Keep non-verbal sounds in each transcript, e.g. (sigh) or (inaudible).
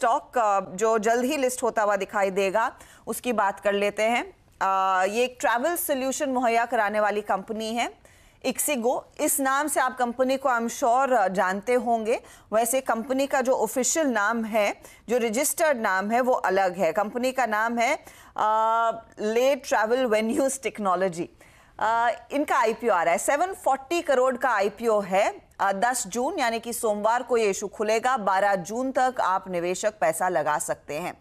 Stock uh, जो जल्द ही list होता हुआ दिखाई देगा उसकी बात कर लेते हैं uh, ये एक ट्रैवल सोल्यूशन मुहैया कराने वाली कंपनी है इक्सिगो इस नाम से आप कंपनी को आई एम श्योर जानते होंगे वैसे कंपनी का जो ऑफिशियल नाम है जो रजिस्टर्ड नाम है वो अलग है कंपनी का नाम है ले ट्रैवल वेन्यूज टेक्नोलॉजी इनका आईपीओ आ रहा है सेवन फोर्टी करोड़ का आईपीओ है दस जून यानी कि सोमवार को ये इशू खुलेगा बारह जून तक आप निवेशक पैसा लगा सकते हैं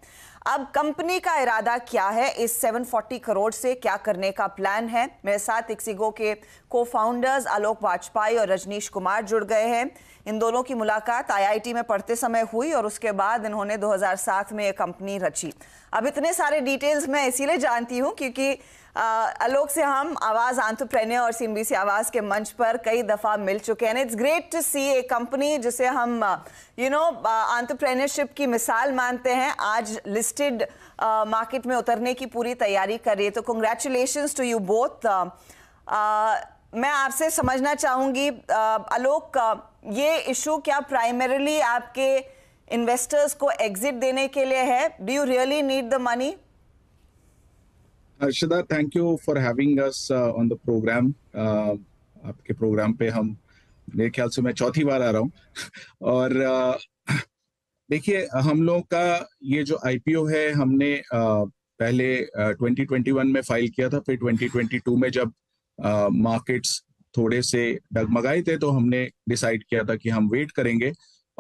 अब कंपनी का इरादा क्या है इस 740 करोड़ से क्या करने का प्लान है मेरे साथ इक्सिगो के को फाउंडर्स आलोक वाजपेयी और रजनीश कुमार जुड़ गए हैं इन दोनों की मुलाकात आईआईटी में पढ़ते समय हुई और उसके बाद इन्होंने 2007 में यह कंपनी रची अब इतने सारे डिटेल्स मैं इसीलिए जानती हूँ क्योंकि अलोक से हम आवाज़ आंट्रप्रेन्योर और सीएनबीसी आवाज़ के मंच पर कई दफ़ा मिल चुके हैं it's great to see a company जिसे हम यू नो आंट्रप्रेन्योरशिप की मिसाल मानते हैं आज लिस्टेड मार्केट में उतरने की पूरी तैयारी कर रही है तो कंग्रेचुलेशन टू यू बोथ मैं आपसे समझना चाहूंगी आलोक ये इशू क्या प्राइमरीली आपके इन्वेस्टर्स को एग्जिट देने के लिए है do you really need the money अर्शदा thank you for having us on the program आपके प्रोग्राम पे हम मेरे ख्याल से मैं चौथी बार आ रहा हूँ (laughs) और uh, देखिए हम लोगों का ये जो आईपीओ है हमने uh, पहले 2021 uh, में फाइल किया था फिर 2022 में जब मार्केट्स थोड़े से डगमगाए थे तो हमने डिसाइड किया था कि हम वेट करेंगे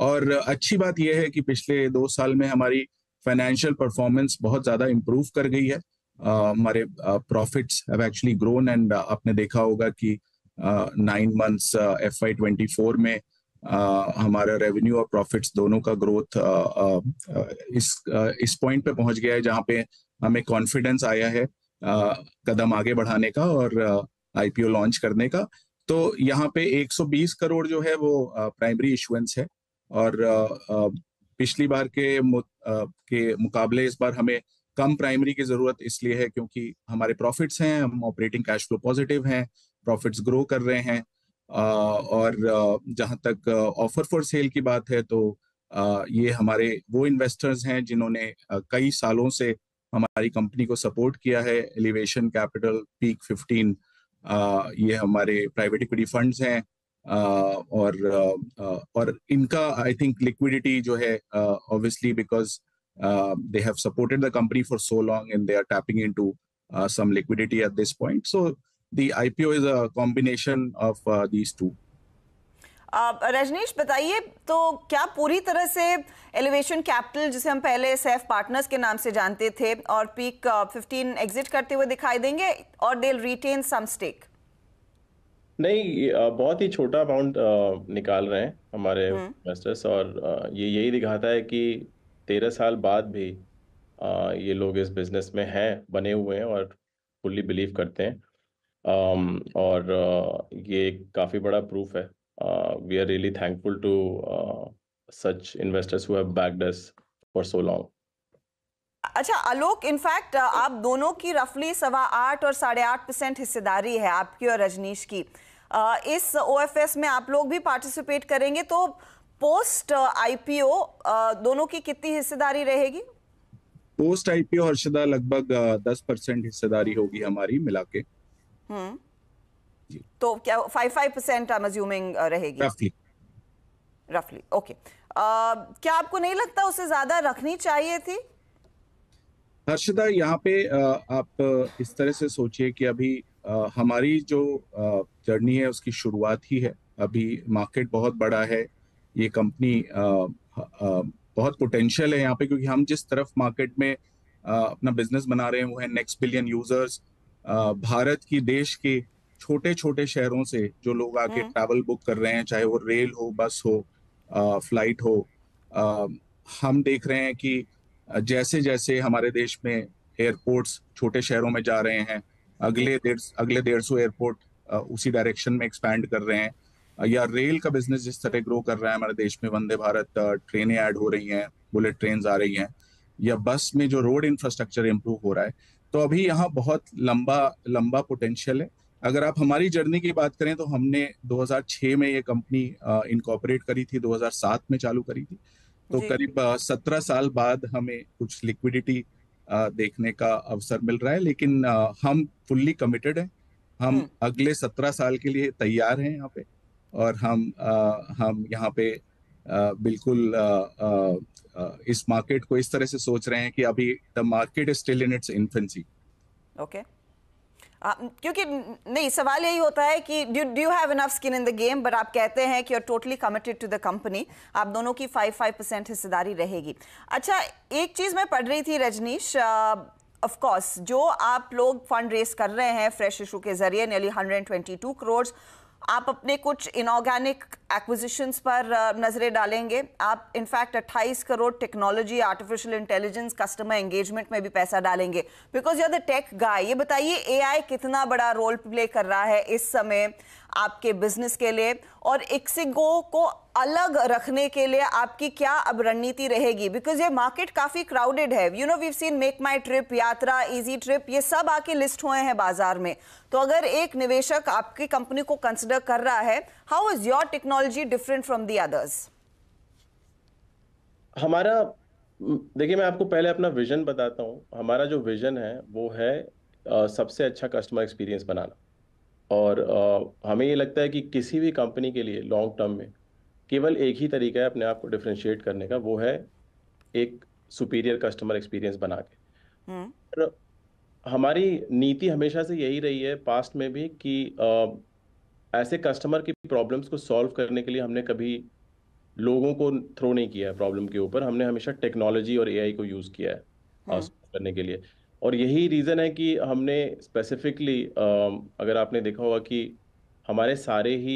और अच्छी बात यह है कि पिछले दो साल में हमारी फाइनेंशियल परफॉर्मेंस बहुत ज़्यादा इम्प्रूव कर गई है हमारे profits have actually grown and आपने देखा होगा कि nine months F Y twenty four में Uh, हमारा रेवेन्यू और प्रॉफिट्स दोनों का ग्रोथ uh, uh, इस इस पॉइंट पे पहुंच गया है जहां पे हमें कॉन्फिडेंस आया है कदम आगे बढ़ाने का और आईपीओ लॉन्च करने का तो यहाँ पे 120 करोड़ जो है वो प्राइमरी इशुएंस है और पिछली बार के मु, के मुकाबले इस बार हमें कम प्राइमरी की जरूरत इसलिए है क्योंकि हमारे प्रॉफिट्स हैं हम ऑपरेटिंग कैश फ्लो पॉजिटिव हैं प्रॉफिट्स ग्रो कर रहे हैं और जहां तक ऑफर फॉर सेल की बात है तो ये हमारे वो इन्वेस्टर्स हैं जिन्होंने कई सालों से हमारी कंपनी को सपोर्ट किया है एलिवेशन कैपिटल पीक फिफ्टीन ये हमारे प्राइवेट इक्विटी फंड्स हैं और और इनका आई थिंक लिक्विडिटी जो है obviously because they have supported the company for so long and they are tapping into at this point so point I P O is a combination of these two Rajnish बताइए तो क्या पूरी तरह से elevation capital जिसे हम पहले safe partners के नाम से जानते थे और पीक 15 एग्जिट करते हुए दिखाई देंगे और दे रिटेन सम स्टेक नहीं बहुत ही छोटा अमाउंट निकाल रहे हैं हमारे इन्वेस्टर्स हम्म। और ये यही दिखाता है कि तेरह साल बाद भी ये लोग इस बिजनेस में हैं बने हुए हैं और फुल्ली बिलीव करते हैं और ये काफ़ी बड़ा प्रूफ है Uh, we are really thankful to uh, such investors who have backed us for so long. अच्छा आलोक इनफैक्ट uh, आप दोनों की रफली सवा आठ और साढ़े आठ परसेंट हिस्सेदारी है आपकी और रजनीश की इस ओएफएस में आप लोग भी पार्टिसिपेट करेंगे तो पोस्ट आईपीओ दोनों की कितनी हिस्सेदारी रहेगी पोस्ट आईपीओ हर्षदा लगभग दस परसेंट हिस्सेदारी होगी हमारी मिला के हम्म। तो क्या five five percent I assuming रहेगी रफली ओके uh, क्या आपको नहीं लगता उसे ज्यादा रखनी चाहिए थी हर्षदा यहाँ पे uh, आप uh, इस तरह से सोचिए कि अभी हमारी जो जर्नी है उसकी शुरुआत ही है अभी मार्केट बहुत बड़ा है ये कंपनी बहुत पोटेंशियल है यहाँ पे क्योंकि हम जिस तरफ मार्केट में अपना बिजनेस बना रहे हैं वो है नेक्स्ट बिलियन यूजर्स भारत की देश के छोटे छोटे शहरों से जो लोग आके ट्रैवल हम्म। बुक कर रहे हैं चाहे वो रेल हो बस हो आ, फ्लाइट हो आ, हम देख रहे हैं कि जैसे जैसे हमारे देश में एयरपोर्ट्स छोटे शहरों में जा रहे हैं अगले डेढ़ अगले डेढ़ सौ एयरपोर्ट उसी डायरेक्शन में एक्सपैंड कर रहे हैं या रेल का बिजनेस जिस तरह ग्रो कर रहा है हमारे देश में वंदे भारत ट्रेनें ऐड हो रही हैं बुलेट ट्रेन आ रही हैं या बस में जो रोड इंफ्रास्ट्रक्चर इम्प्रूव हो रहा है तो अभी यहाँ बहुत लंबा लंबा पोटेंशियल है अगर आप हमारी जर्नी की बात करें तो हमने 2006 में ये कंपनी इनकॉपरेट करी थी 2007 में चालू करी थी तो करीब सत्रह साल बाद हमें कुछ लिक्विडिटी देखने का अवसर मिल रहा है लेकिन हम फुल्ली कमिटेड हैं हम हम्म। अगले सत्रह साल के लिए तैयार हैं यहाँ पे और हम हम यहाँ पे बिल्कुल इस मार्केट को इस तरह से सोच रहे हैं कि अभी the market is still in its infancy okay क्योंकि नहीं सवाल यही होता है कि do you have enough skin in the game but आप कहते हैं कि you are totally committed to the company आप दोनों की फाइव फाइव परसेंट हिस्सेदारी रहेगी अच्छा एक चीज़ मैं पढ़ रही थी रजनीश ऑफ कोर्स जो आप लोग फंड रेस कर रहे हैं फ्रेश इशू के जरिए नियरली 122 करोड़ आप अपने कुछ इनऑर्गेनिक एक्विजिशंस पर नज़रें डालेंगे आप in fact 28 crore technology artificial intelligence customer engagement में भी पैसा डालेंगे because you are the tech guy ये बताइए एआई कितना बड़ा रोल प्ले कर रहा है इस समय आपके बिजनेस के लिए और एक्सिगो को अलग रखने के लिए आपकी क्या अब रणनीति रहेगी बिकॉज ये मार्केट काफ़ी क्राउडेड है you know we seen Make My Trip Yatra Easy Trip ये सब आके लिस्ट हुए हैं बाजार में तो अगर एक निवेशक आपकी कंपनी को कंसिडर कर रहा है how is your technology different from the others हमारा देखिए मैं आपको पहले अपना विजन बताता हूँ हमारा जो विजन है वो है सबसे अच्छा कस्टमर एक्सपीरियंस बनाना और आ, हमें ये लगता है कि किसी भी कंपनी के लिए लॉन्ग टर्म में केवल एक ही तरीका है अपने आप को डिफ्रेंशिएट करने का वो है एक सुपीरियर कस्टमर एक्सपीरियंस बना के और हम्म। हमारी नीति हमेशा से यही रही है पास्ट में भी कि आ, ऐसे कस्टमर की प्रॉब्लम्स को सॉल्व करने के लिए हमने कभी लोगों को थ्रो नहीं किया है प्रॉब्लम के ऊपर हमने हमेशा टेक्नोलॉजी और एआई को यूज़ किया है हम्म। करने के लिए और यही रीज़न है कि हमने स्पेसिफिकली अगर आपने देखा होगा कि हमारे सारे ही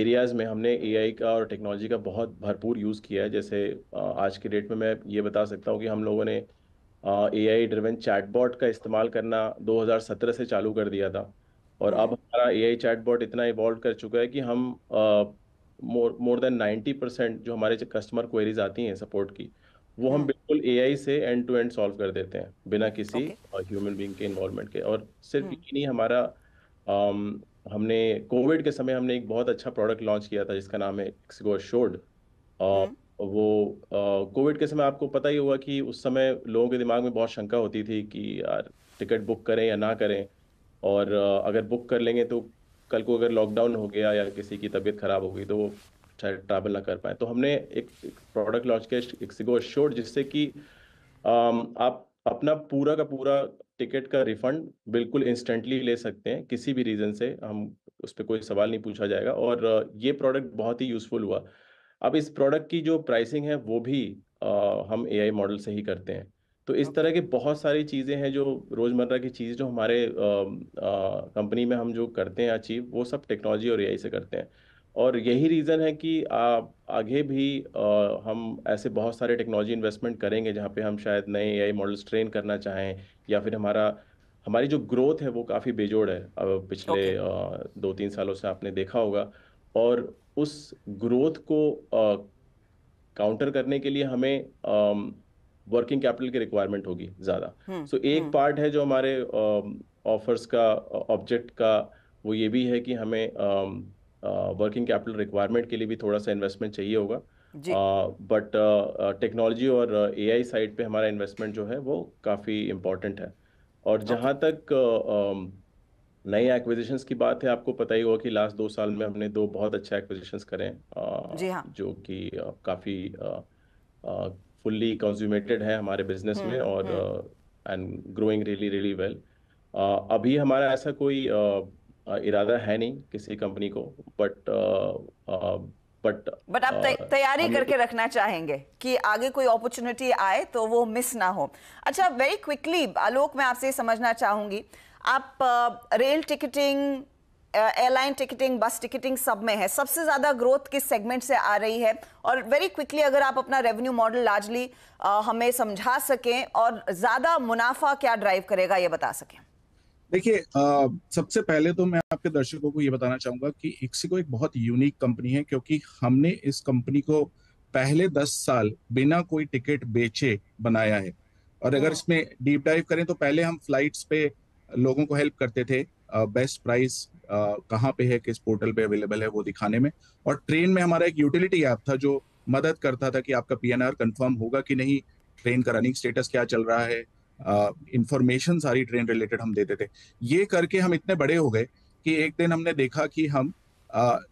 एरियाज़ में हमने एआई का और टेक्नोलॉजी का बहुत भरपूर यूज़ किया है जैसे आज के डेट में मैं ये बता सकता हूँ कि हम लोगों ने ए आई ड्रिवन चैटबॉट का इस्तेमाल करना 2017 से चालू कर दिया था और अब हम्म। हमारा ए आई चैटबॉट इतना इवॉल्व कर चुका है कि हम मोर मोर देन 90 परसेंट जो हमारे कस्टमर क्वेरीज आती हैं सपोर्ट की वो हम हम्म। बिल्कुल ए से एंड टू एंड सॉल्व कर देते हैं बिना किसी ह्यूमन बींग के इन्वॉल्वमेंट के और सिर्फ हम्म। यही नहीं हमारा आम, हमने कोविड के समय हमने एक बहुत अच्छा प्रोडक्ट लॉन्च किया था जिसका नाम है एक्सगो हम्म। शोड वो कोविड के समय आपको पता ही हुआ कि उस समय लोगों के दिमाग में बहुत शंका होती थी कि यार टिकट बुक करें या ना करें और अगर बुक कर लेंगे तो कल को अगर लॉकडाउन हो गया या किसी की तबीयत खराब हो गई तो वो चाहे ट्रैवल ना कर पाए तो हमने एक, प्रोडक्ट लॉन्च किया एक सिगो एश्योर्ड जिससे कि आप अपना पूरा का पूरा टिकट का रिफंड बिल्कुल इंस्टेंटली ले सकते हैं किसी भी रीज़न से हम उस पर कोई सवाल नहीं पूछा जाएगा और ये प्रोडक्ट बहुत ही यूज़फुल हुआ अब इस प्रोडक्ट की जो प्राइसिंग है वो भी आ, हम एआई मॉडल से ही करते हैं तो इस तरह की बहुत सारी चीज़ें हैं जो रोज़मर्रा की चीज़ जो हमारे कंपनी में हम जो करते हैं अचीव वो सब टेक्नोलॉजी और एआई से करते हैं और यही रीज़न है कि आ, आगे भी आ, हम ऐसे बहुत सारे टेक्नोलॉजी इन्वेस्टमेंट करेंगे जहाँ पे हम शायद नए ए मॉडल्स ट्रेन करना चाहें या फिर हमारा हमारी जो ग्रोथ है वो काफ़ी बेजोड़ है अब पिछले okay. आ, दो तीन सालों से आपने देखा होगा और उस ग्रोथ को काउंटर करने के लिए हमें वर्किंग कैपिटल की रिक्वायरमेंट होगी ज़्यादा सो हम्म, so, एक पार्ट हम्म। है जो हमारे ऑफर्स का ऑब्जेक्ट का वो ये भी है कि हमें वर्किंग कैपिटल रिक्वायरमेंट के लिए भी थोड़ा सा इन्वेस्टमेंट चाहिए होगा बट टेक्नोलॉजी और ए साइड पे हमारा इन्वेस्टमेंट जो है वो काफ़ी इम्पोर्टेंट है और अच्छा। जहाँ तक नए एक्विजिशंस की बात है आपको पता ही होगा कि लास्ट दो साल में हमने दो बहुत अच्छे एक्विजिशंस करे हैं जी हाँ. जो कि काफ़ी फुल्ली कंज्यूमेटेड है हमारे बिजनेस में हम्म, और and growing really really well अभी हमारा ऐसा कोई uh, इरादा है नहीं किसी कंपनी को बट बट बट आप तैयारी करके रखना चाहेंगे कि आगे कोई अपॉर्चुनिटी आए तो वो मिस ना हो अच्छा वेरी क्विकली आलोक मैं आपसे समझना चाहूंगी आप rail ticketing airline ticketing bus ticketing सब में है सबसे ज़्यादा ग्रोथ किस सेगमेंट से आ रही है और वेरी क्विकली अगर आप अपना रेवेन्यू मॉडल लार्जली हमें समझा सकें और ज़्यादा मुनाफा क्या ड्राइव करेगा ये बता सकें देखिए सबसे पहले तो मैं आपके दर्शकों को ये बताना चाहूंगा कि इक्सिको एक बहुत यूनिक कंपनी है क्योंकि हमने इस कंपनी को पहले दस साल बिना कोई टिकट बेचे बनाया है और अगर हाँ। इसमें डीप डाइव करें तो पहले हम फ्लाइट्स पे लोगों को हेल्प करते थे बेस्ट प्राइस कहाँ पे है किस पोर्टल पे अवेलेबल है वो दिखाने में और ट्रेन में हमारा एक यूटिलिटी ऐप था जो मदद करता था कि आपका पीएनआर कंफर्म होगा कि नहीं ट्रेन का रनिंग स्टेटस क्या चल रहा है इंफॉर्मेशन सारी ट्रेन रिलेटेड हम देते थे ये करके हम इतने बड़े हो गए कि एक दिन हमने देखा कि हम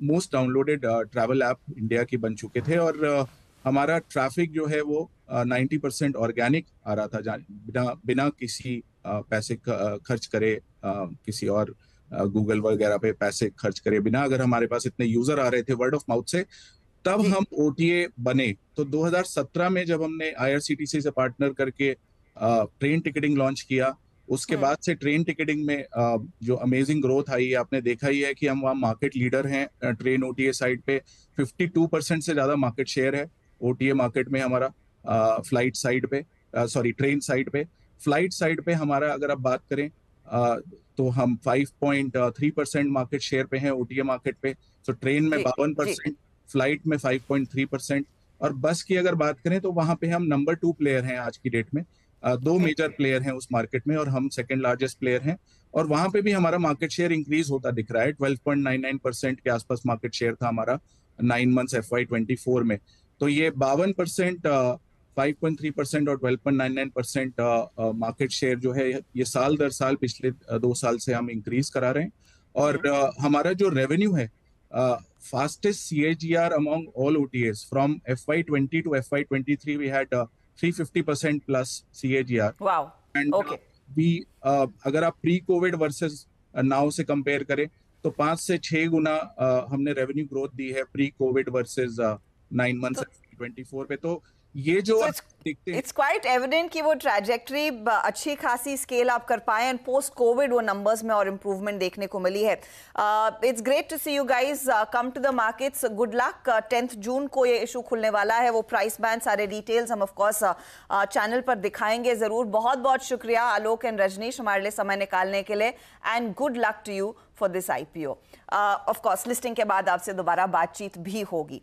most downloaded travel app India की बन चुके थे और uh, हमारा ट्रैफिक जो है वो नाइन्टी परसेंट ऑर्गेनिक आ रहा था बिना बिना किसी uh, पैसे खर्च करे uh, किसी और गूगल वगैरह पे पैसे खर्च करे बिना अगर हमारे पास इतने यूजर आ रहे थे वर्ड ऑफ माउथ से तब हम ओ बने तो 2017 में जब हमने आई से पार्टनर करके ट्रेन टिकटिंग लॉन्च किया उसके हाँ। बाद से ट्रेन टिकटिंग में जो अमेजिंग ग्रोथ आई है आपने देखा ही है कि हम वहाँ मार्केट लीडर हैं ट्रेन ओ साइड पे 52 परसेंट से ज़्यादा मार्केट शेयर है ओ मार्केट में हमारा फ्लाइट साइड पे सॉरी ट्रेन साइड पे फ्लाइट साइड पे हमारा अगर आप बात करें आ, तो हम 5.3 परसेंट मार्केट शेयर पे हैं ओ मार्केट पे तो ट्रेन में बावन परसेंट फ्लाइट में 5.3 परसेंट और बस की अगर बात करें तो वहाँ पे हम नंबर टू प्लेयर हैं आज की डेट में दो मेजर प्लेयर हैं उस मार्केट में और हम सेकेंड लार्जेस्ट प्लेयर हैं और वहां पे भी हमारा मार्केट शेयर इंक्रीज होता दिख रहा है twelve point nine nine percent के आसपास मार्केट शेयर था हमारा nine months F Y twenty four में तो ये बावन percent five point three percent और twelve point nine nine percent market share जो है ये साल दर साल पिछले दो साल से हम इंक्रीज करा रहे हैं और uh, हमारा जो रेवेन्यू है fastest C A G R among all O T S from F Y twenty two F Y twenty three we had 350 percent plus C H G R and भी अगर आप प्री कोविड वर्सेस नाउ से compare करें तो पांच से छह गुना uh, हमने रेवेन्यू ग्रोथ दी है pre covid versus nine month twenty four पे तो ये जो इट्स क्वाइट एविडेंट कि वो ट्रैजेक्टरी अच्छी खासी स्केल आप कर पाए एंड पोस्ट कोविड वो नंबर्स में और इम्प्रूवमेंट देखने को मिली है it's great to see you guys come to the markets good luck tenth June को ये इशू खुलने वाला है वो प्राइस बैंड सारे डिटेल्स हम ऑफकोर्स चैनल uh, uh, पर दिखाएंगे ज़रूर बहुत बहुत शुक्रिया आलोक एंड रजनीश हमारे लिए समय निकालने के लिए and good luck to you for this I P O of course listing के बाद आपसे दोबारा बातचीत भी होगी